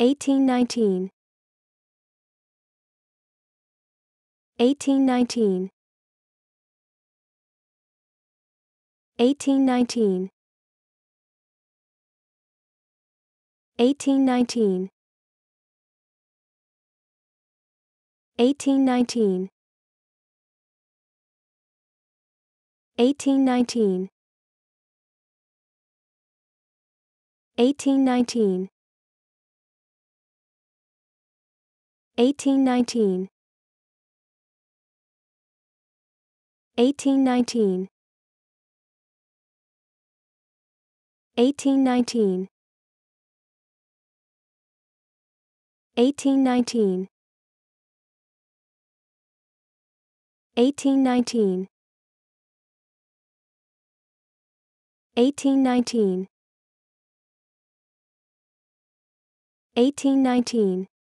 1819 1819 1819 1819 1819 1819 1819 1819 1819 1819 1819 1819 1819 1819